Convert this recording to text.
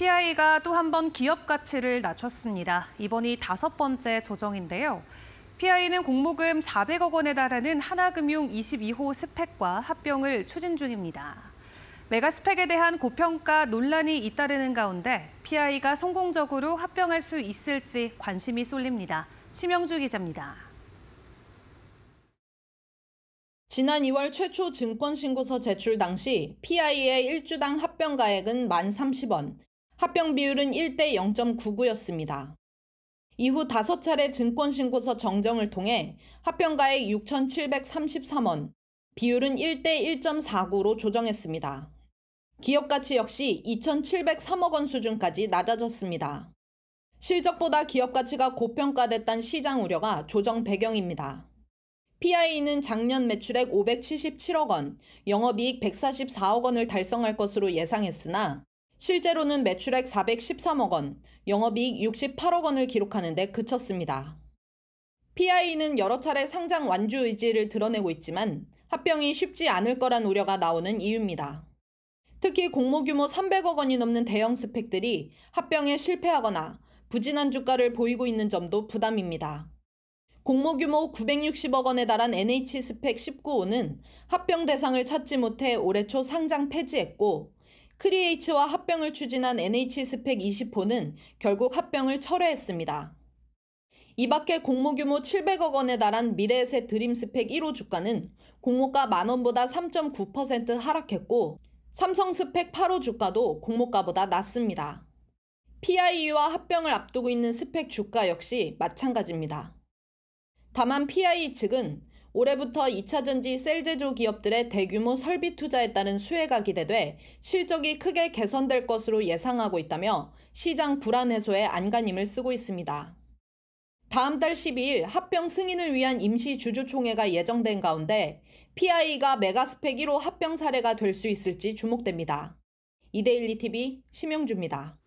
CPI가 또 한 번 기업 가치를 낮췄습니다. 이번이 다섯 번째 조정인데요. CPI는 공모금 400억 원에 달하는 하나금융 22호 스펙과 합병을 추진 중입니다. 메가스펙에 대한 고평가 논란이 잇따르는 가운데 PI가 성공적으로 합병할 수 있을지 관심이 쏠립니다. 심영주 기자입니다. 지난 2월 최초 증권신고서 제출 당시 PI의 1주당 합병가액은 1,030원, 합병 비율은 1대 0.99였습니다. 이후 5차례 증권신고서 정정을 통해 합병가액 6,733원, 비율은 1대 1.49로 조정했습니다. 기업가치 역시 2,703억 원 수준까지 낮아졌습니다. 실적보다 기업가치가 고평가됐단 시장 우려가 조정 배경입니다. PI는 작년 매출액 577억 원, 영업이익 144억 원을 달성할 것으로 예상했으나 실제로는 매출액 413억 원, 영업이익 68억 원을 기록하는 데 그쳤습니다. PI는 여러 차례 상장 완주 의지를 드러내고 있지만 합병이 쉽지 않을 거란 우려가 나오는 이유입니다. 특히 공모 규모 300억 원이 넘는 대형 스펙들이 합병에 실패하거나 부진한 주가를 보이고 있는 점도 부담입니다. 공모 규모 960억 원에 달한 NH 스펙 19호는 합병 대상을 찾지 못해 올해 초 상장 폐지했고 크리에이츠와 합병을 추진한 NH스펙 20호는 결국 합병을 철회했습니다. 이 밖에 공모 규모 700억 원에 달한 미래에셋 드림스펙 1호 주가는 공모가 만원보다 3.9% 하락했고 삼성스펙 8호 주가도 공모가보다 낮습니다. PIE와 합병을 앞두고 있는 스펙 주가 역시 마찬가지입니다. 다만 PIE 측은 올해부터 2차 전지 셀 제조 기업들의 대규모 설비 투자에 따른 수혜가 기대돼 실적이 크게 개선될 것으로 예상하고 있다며 시장 불안 해소에 안간힘을 쓰고 있습니다. 다음 달 12일 합병 승인을 위한 임시 주주총회가 예정된 가운데 PI가 메가스펙 1호 합병 사례가 될 수 있을지 주목됩니다. 이데일리 TV 심영주입니다.